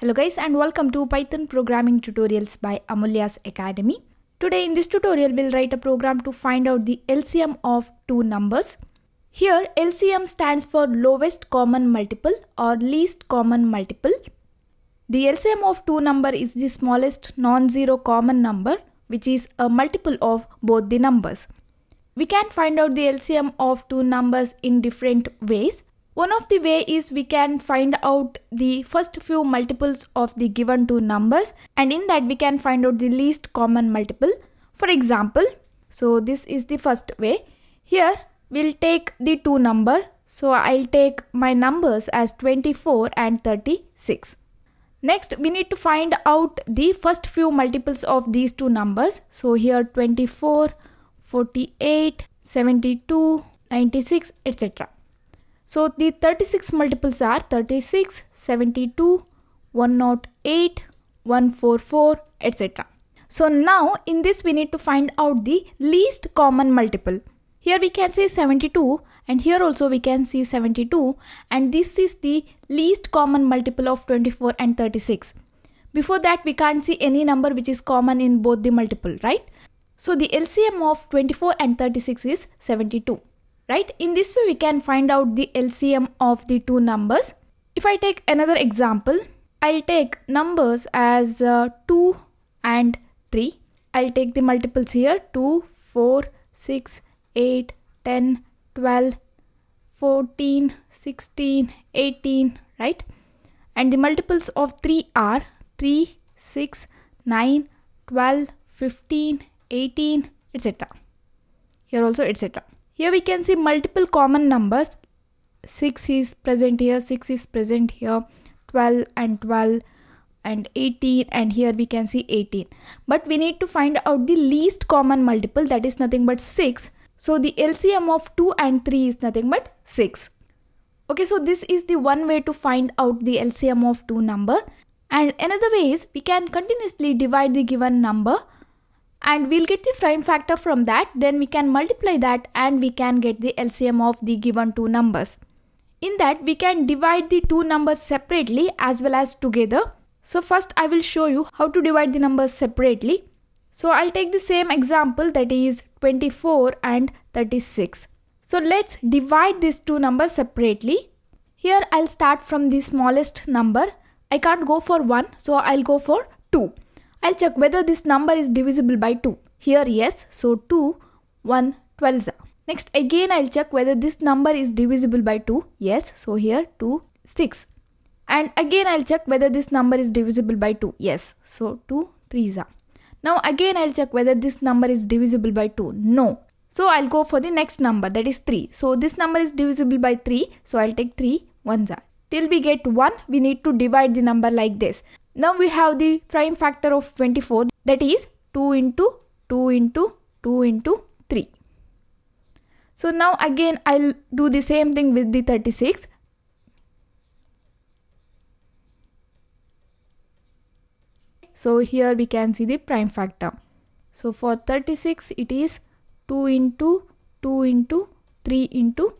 Hello guys and welcome to Python programming tutorials by Amulya's Academy. Today in this tutorial we'll write a program to find out the LCM of two numbers. Here LCM stands for lowest common multiple or least common multiple. The LCM of two number is the smallest non-zero common number which is a multiple of both the numbers. We can find out the LCM of two numbers in different ways. One of the way is we can find out the first few multiples of the given two numbers and in that we can find out the least common multiple. For example, so this is the first way. Here we'll take the two number. So I'll take my numbers as 24 and 36. Next we need to find out the first few multiples of these two numbers. So here 24, 48, 72, 96 etc. So the 36 multiples are 36, 72, 108, 144, etc. So now in this we need to find out the least common multiple. Here we can see 72 and here also we can see 72 and this is the least common multiple of 24 and 36. Before that we can't see any number which is common in both the multiple, right? So the LCM of 24 and 36 is 72 right? In this way, we can find out the LCM of the two numbers. If I take another example, I'll take numbers as uh, 2 and 3. I'll take the multiples here 2, 4, 6, 8, 10, 12, 14, 16, 18, right? And the multiples of 3 are 3, 6, 9, 12, 15, 18, etc. Here also, etc. Here we can see multiple common numbers. 6 is present here, 6 is present here, 12 and 12 and 18 and here we can see 18. But we need to find out the least common multiple that is nothing but 6. So the LCM of 2 and 3 is nothing but 6. Okay, so this is the one way to find out the LCM of 2 number. And another way is we can continuously divide the given number and we'll get the prime factor from that then we can multiply that and we can get the LCM of the given two numbers. In that we can divide the two numbers separately as well as together. So first I will show you how to divide the numbers separately. So I'll take the same example that is 24 and 36. So let's divide these two numbers separately. Here I'll start from the smallest number. I can't go for 1 so I'll go for 2. I'll check whether this number is divisible by 2. Here yes, so 2, 1, 12. Next again I'll check whether this number is divisible by 2. Yes, so here 2, 6. And again I'll check whether this number is divisible by 2. Yes, so 2, 3. Now again I'll check whether this number is divisible by 2. No. So I'll go for the next number that is 3. So this number is divisible by 3. So I'll take 3 1, Till we get 1, we need to divide the number like this. Now we have the prime factor of 24 that is 2 into 2 into 2 into 3. So now again I'll do the same thing with the 36. So here we can see the prime factor. So for 36 it is 2 into 2 into 3 into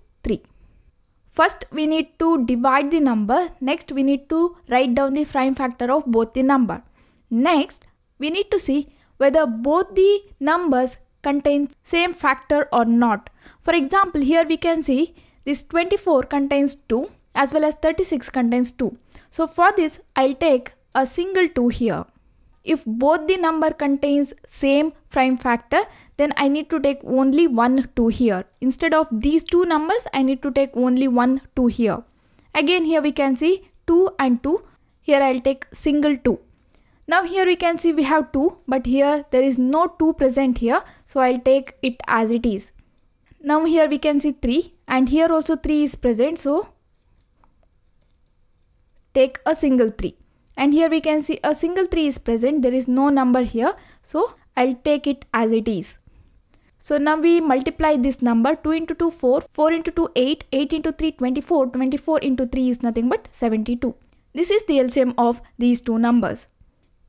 First, we need to divide the number. Next, we need to write down the prime factor of both the number. Next, we need to see whether both the numbers contain same factor or not. For example, here we can see this 24 contains 2 as well as 36 contains 2. So for this, I'll take a single 2 here. If both the number contains same prime factor, then I need to take only one 2 here. Instead of these two numbers, I need to take only one 2 here. Again here we can see 2 and 2. Here I'll take single 2. Now here we can see we have 2 but here there is no 2 present here so I'll take it as it is. Now here we can see 3 and here also 3 is present so take a single 3 and here we can see a single 3 is present there is no number here so I'll take it as it is. So now we multiply this number 2 into 2 4 4 into 2 8 8 into 3 24 24 into 3 is nothing but 72. This is the LCM of these two numbers.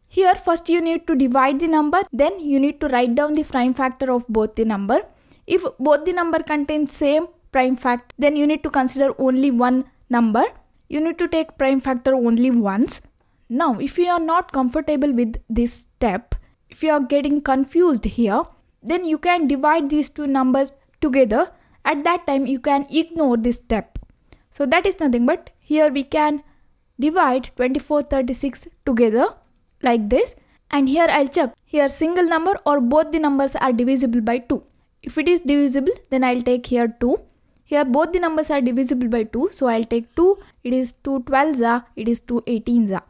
Here first you need to divide the number then you need to write down the prime factor of both the number. If both the number contains same prime factor then you need to consider only one number. You need to take prime factor only once. Now, if you are not comfortable with this step, if you are getting confused here, then you can divide these two numbers together. At that time, you can ignore this step. So that is nothing but here we can divide twenty four thirty six together like this. And here I'll check here single number or both the numbers are divisible by 2. If it is divisible, then I'll take here 2. Here both the numbers are divisible by 2. So I'll take 2. It is 2 12s it is 2 18s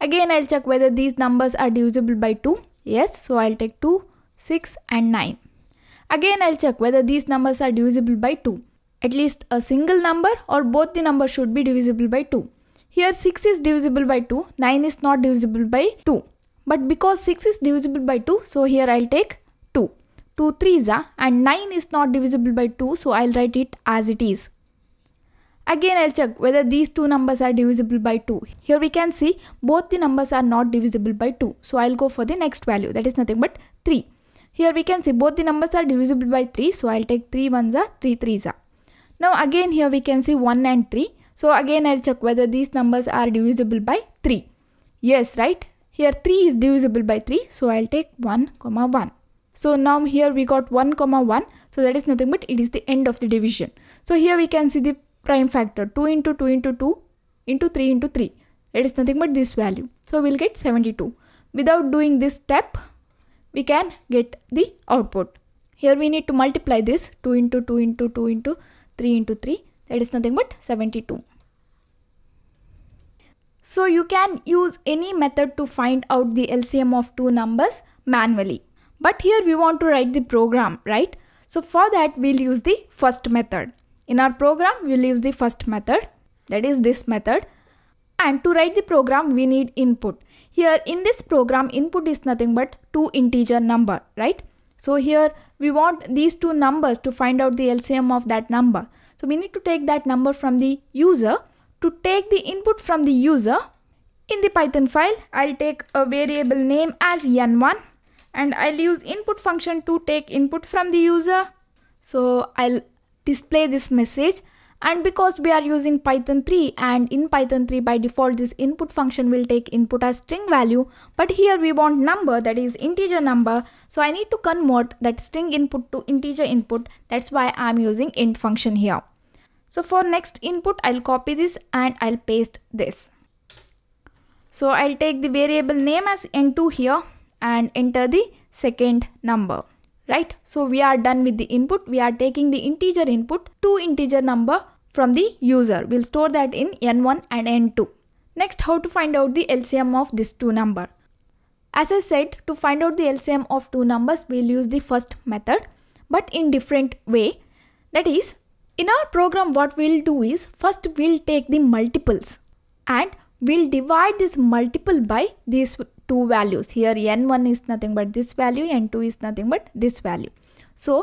Again, I'll check whether these numbers are divisible by 2. Yes, so I'll take 2, 6 and 9. Again, I'll check whether these numbers are divisible by 2. At least a single number or both the numbers should be divisible by 2. Here 6 is divisible by 2, 9 is not divisible by 2. But because 6 is divisible by 2, so here I'll take 2. 2 3s are and 9 is not divisible by 2, so I'll write it as it is. Again, I'll check whether these two numbers are divisible by 2. Here we can see both the numbers are not divisible by 2. So I'll go for the next value that is nothing but 3. Here we can see both the numbers are divisible by 3. So I'll take 3 ones are 3 threes are. Now again here we can see 1 and 3. So again I'll check whether these numbers are divisible by 3. Yes, right? Here 3 is divisible by 3. So I'll take 1 comma 1. So now here we got 1 comma 1. So that is nothing but it is the end of the division. So here we can see the prime factor 2 into 2 into 2 into 3 into 3. It is nothing but this value. So we'll get 72. Without doing this step, we can get the output. Here we need to multiply this 2 into 2 into 2 into 3 into 3. That is nothing but 72. So you can use any method to find out the LCM of two numbers manually. But here we want to write the program, right? So for that we'll use the first method. In our program, we'll use the first method, that is this method. And to write the program, we need input. Here in this program, input is nothing but two integer number, right? So here we want these two numbers to find out the LCM of that number. So we need to take that number from the user. To take the input from the user, in the Python file, I'll take a variable name as n1 and I'll use input function to take input from the user. So I'll display this message and because we are using python 3 and in python 3 by default this input function will take input as string value but here we want number that is integer number so i need to convert that string input to integer input that's why i'm using int function here so for next input i'll copy this and i'll paste this so i'll take the variable name as n2 here and enter the second number right so we are done with the input we are taking the integer input two integer number from the user we'll store that in n1 and n2 next how to find out the lcm of this two number as i said to find out the lcm of two numbers we'll use the first method but in different way that is in our program what we'll do is first we'll take the multiples and we'll divide this multiple by these two values here n1 is nothing but this value n2 is nothing but this value so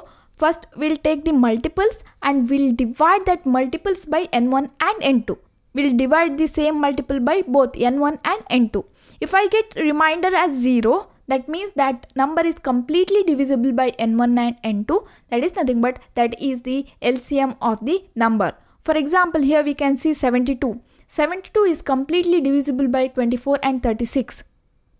first we'll take the multiples and we'll divide that multiples by n1 and n2 we'll divide the same multiple by both n1 and n2 if i get reminder as 0 that means that number is completely divisible by n1 and n2 that is nothing but that is the LCM of the number. For example here we can see 72. 72 is completely divisible by 24 and 36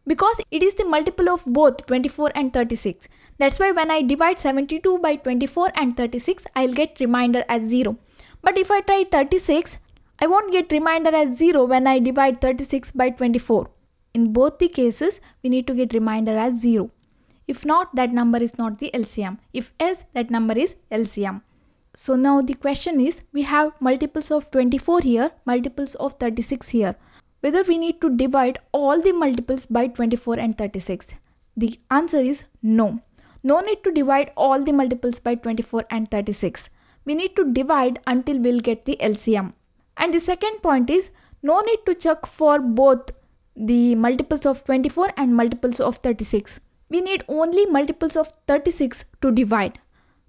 because it is the multiple of both 24 and 36. That's why when I divide 72 by 24 and 36, I'll get remainder as 0. But if I try 36, I won't get remainder as 0 when I divide 36 by 24. In both the cases, we need to get remainder as 0. If not, that number is not the LCM. If yes, that number is LCM. So now the question is, we have multiples of 24 here, multiples of 36 here whether we need to divide all the multiples by 24 and 36. The answer is no. No need to divide all the multiples by 24 and 36. We need to divide until we'll get the LCM. And the second point is no need to check for both the multiples of 24 and multiples of 36. We need only multiples of 36 to divide.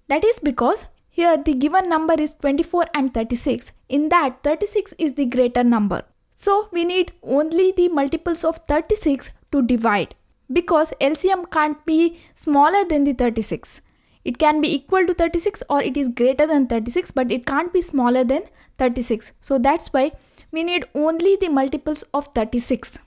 That is because here the given number is 24 and 36. In that 36 is the greater number. So we need only the multiples of 36 to divide because LCM can't be smaller than the 36. It can be equal to 36 or it is greater than 36 but it can't be smaller than 36. So that's why we need only the multiples of 36.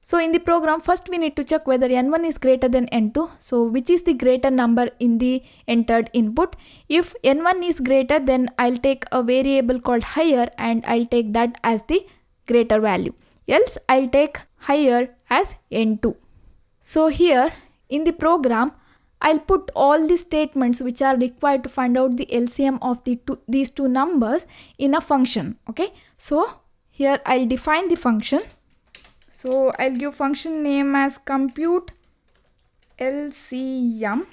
So in the program first we need to check whether n1 is greater than n2 so which is the greater number in the entered input. If n1 is greater then I'll take a variable called higher and I'll take that as the greater value else I'll take higher as N2. So here in the program I'll put all the statements which are required to find out the LCM of the two, these two numbers in a function okay. So here I'll define the function. So I'll give function name as compute LCM.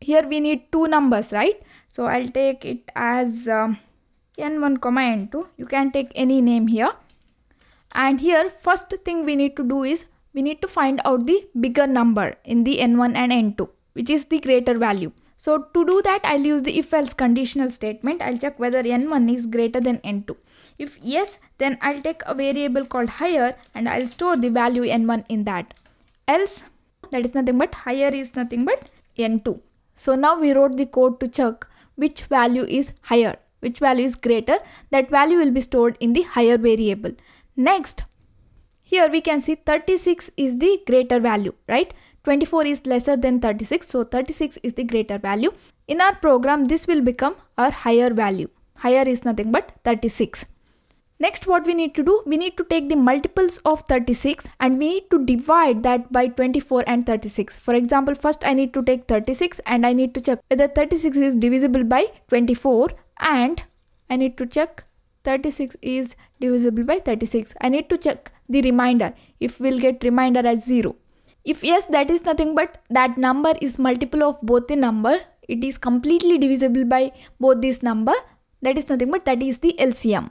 Here we need two numbers right. So I'll take it as um, n1 comma n2 you can take any name here and here first thing we need to do is we need to find out the bigger number in the n1 and n2 which is the greater value. So to do that I'll use the if else conditional statement. I'll check whether n1 is greater than n2. If yes then I'll take a variable called higher and I'll store the value n1 in that. Else that is nothing but higher is nothing but n2. So now we wrote the code to check which value is higher, which value is greater. That value will be stored in the higher variable. Next, here we can see 36 is the greater value, right? 24 is lesser than 36, so 36 is the greater value. In our program, this will become our higher value. Higher is nothing but 36. Next, what we need to do, we need to take the multiples of 36 and we need to divide that by 24 and 36. For example, first I need to take 36 and I need to check whether 36 is divisible by 24 and I need to check 36 is divisible by 36. I need to check the remainder if we'll get remainder as 0. If yes, that is nothing but that number is multiple of both the number. It is completely divisible by both these number. That is nothing but that is the LCM.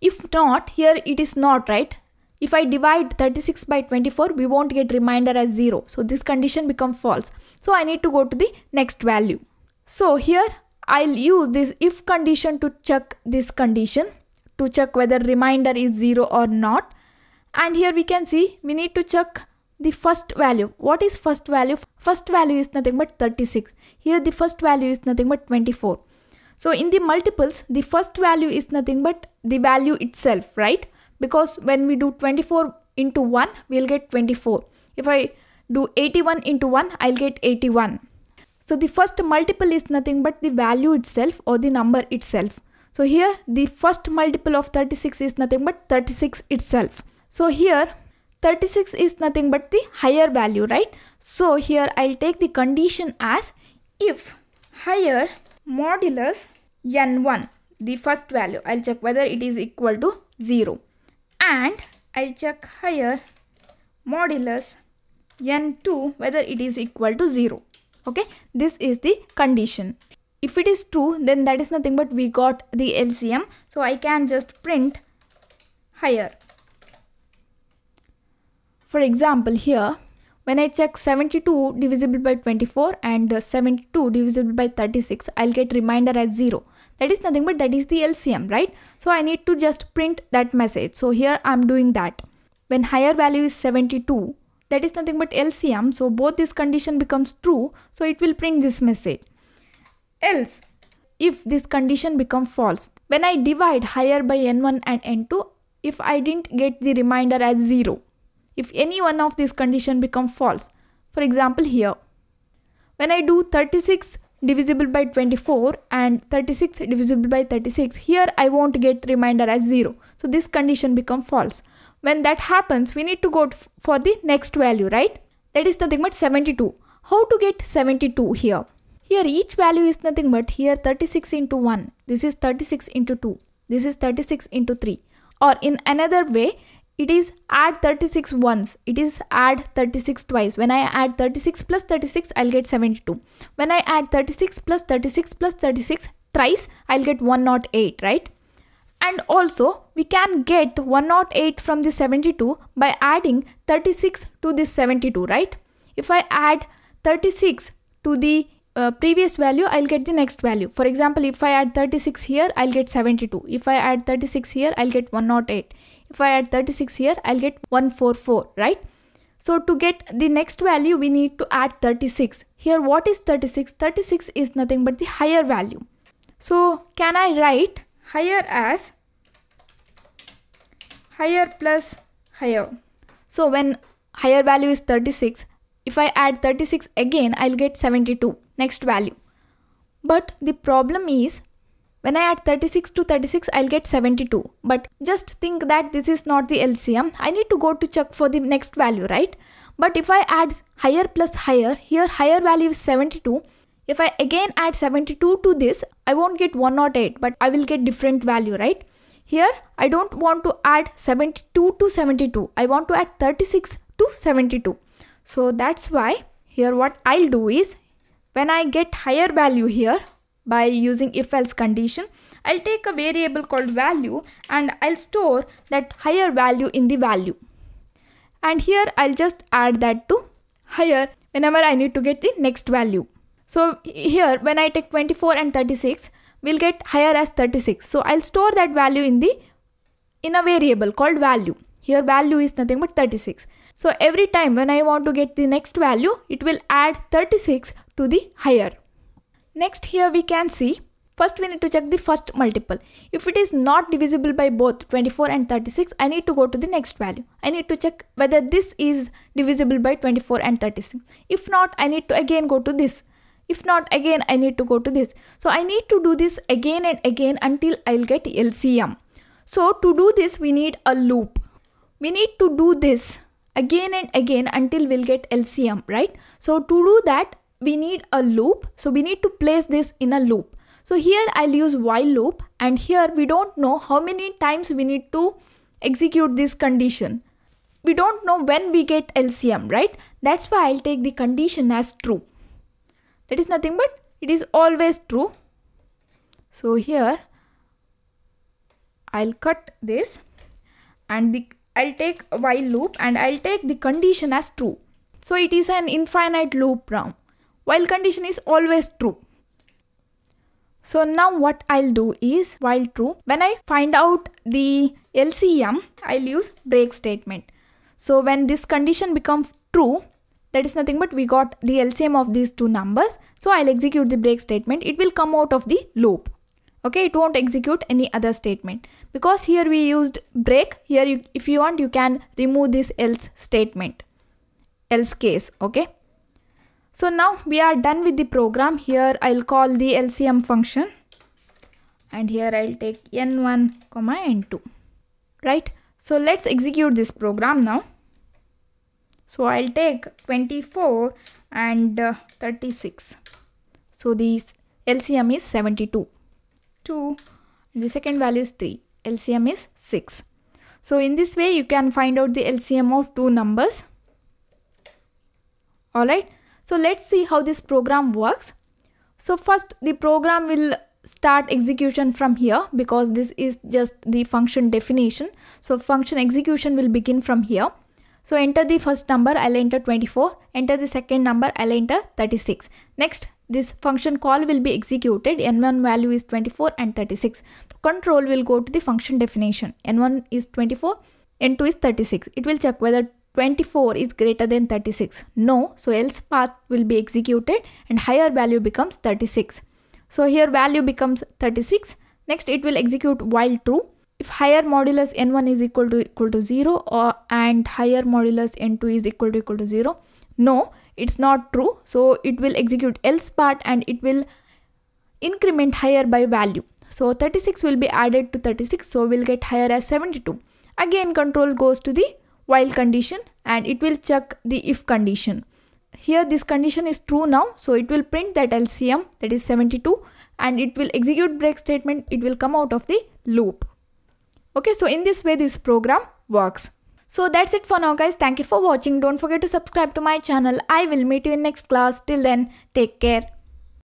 If not, here it is not, right? If I divide 36 by 24, we won't get remainder as 0. So this condition become false. So I need to go to the next value. So here I'll use this if condition to check this condition to check whether remainder is 0 or not. And here we can see we need to check the first value. What is first value? First value is nothing but 36. Here the first value is nothing but 24. So in the multiples, the first value is nothing but the value itself, right? Because when we do 24 into 1, we'll get 24. If I do 81 into 1, I'll get 81. So the first multiple is nothing but the value itself or the number itself. So here the first multiple of 36 is nothing but 36 itself. So here 36 is nothing but the higher value, right? So here I'll take the condition as if higher modulus n1, the first value, I'll check whether it is equal to 0 and I'll check higher modulus n2 whether it is equal to 0 okay this is the condition if it is true then that is nothing but we got the LCM so I can just print higher for example here when I check 72 divisible by 24 and uh, 72 divisible by 36 I'll get reminder as 0 that is nothing but that is the LCM right so I need to just print that message so here I'm doing that when higher value is 72 that is nothing but LCM so both this condition becomes true so it will print this message else if this condition become false. When I divide higher by n1 and n2, if I didn't get the remainder as 0. If any one of these condition become false, for example here. When I do 36 divisible by 24 and 36 divisible by 36, here I won't get remainder as 0. So this condition become false. When that happens, we need to go for the next value, right? That is the Digmat 72. How to get 72 here? Here each value is nothing but here 36 into 1, this is 36 into 2, this is 36 into 3 or in another way it is add 36 once, it is add 36 twice. When I add 36 plus 36 I'll get 72. When I add 36 plus 36 plus 36 thrice I'll get 108 right. And also we can get 108 from the 72 by adding 36 to this 72 right. If I add 36 to the uh, previous value I'll get the next value for example if I add 36 here I'll get 72 if I add 36 here I'll get 108 if I add 36 here I'll get 144 right so to get the next value we need to add 36 here what is 36 36 is nothing but the higher value so can I write higher as higher plus higher so when higher value is 36 if I add 36 again I'll get 72 next value. But the problem is when I add 36 to 36, I'll get 72. But just think that this is not the LCM. I need to go to check for the next value, right? But if I add higher plus higher, here higher value is 72. If I again add 72 to this, I won't get 108, but I will get different value, right? Here, I don't want to add 72 to 72. I want to add 36 to 72. So that's why here what I'll do is when I get higher value here by using if else condition, I'll take a variable called value and I'll store that higher value in the value. And here I'll just add that to higher whenever I need to get the next value. So here when I take 24 and 36, we'll get higher as 36. So I'll store that value in the in a variable called value. Here value is nothing but 36. So every time when I want to get the next value, it will add 36 to the higher. Next here we can see First we need to check the first multiple. If it is not divisible by both 24 and 36, I need to go to the next value. I need to check whether this is divisible by 24 and 36. If not, I need to again go to this. If not, again I need to go to this. So I need to do this again and again until I'll get LCM. So to do this, we need a loop. We need to do this again and again until we'll get LCM, right? So to do that, we need a loop. So we need to place this in a loop. So here I'll use while loop and here we don't know how many times we need to execute this condition. We don't know when we get LCM, right? That's why I'll take the condition as true. That is nothing but it is always true. So here I'll cut this and the I'll take while loop and I'll take the condition as true. So it is an infinite loop round while condition is always true. So now what I'll do is while true, when I find out the LCM, I'll use break statement. So when this condition becomes true, that is nothing but we got the LCM of these two numbers. So I'll execute the break statement. It will come out of the loop. Okay, it won't execute any other statement because here we used break. Here, you, if you want, you can remove this else statement, else case. Okay, so now we are done with the program. Here I'll call the LCM function and here I'll take n1 comma n2 right. So let's execute this program now. So I'll take 24 and uh, 36. So this LCM is 72. 2 the second value is 3. LCM is 6. So in this way you can find out the LCM of two numbers. Alright. So let's see how this program works. So first the program will start execution from here because this is just the function definition. So function execution will begin from here. So enter the first number, I'll enter 24, enter the second number, I'll enter 36. Next, this function call will be executed, n1 value is 24 and 36. The control will go to the function definition, n1 is 24, n2 is 36. It will check whether 24 is greater than 36. No, so else path will be executed and higher value becomes 36. So here value becomes 36. Next it will execute while true. If higher modulus n1 is equal to equal to 0 or and higher modulus n2 is equal to equal to 0. No, it's not true. So it will execute else part and it will increment higher by value. So 36 will be added to 36. So we'll get higher as 72. Again control goes to the while condition and it will check the if condition. Here this condition is true now so it will print that LCM that is 72 and it will execute break statement it will come out of the loop. Okay so in this way this program works. So that's it for now guys thank you for watching don't forget to subscribe to my channel I will meet you in next class till then take care.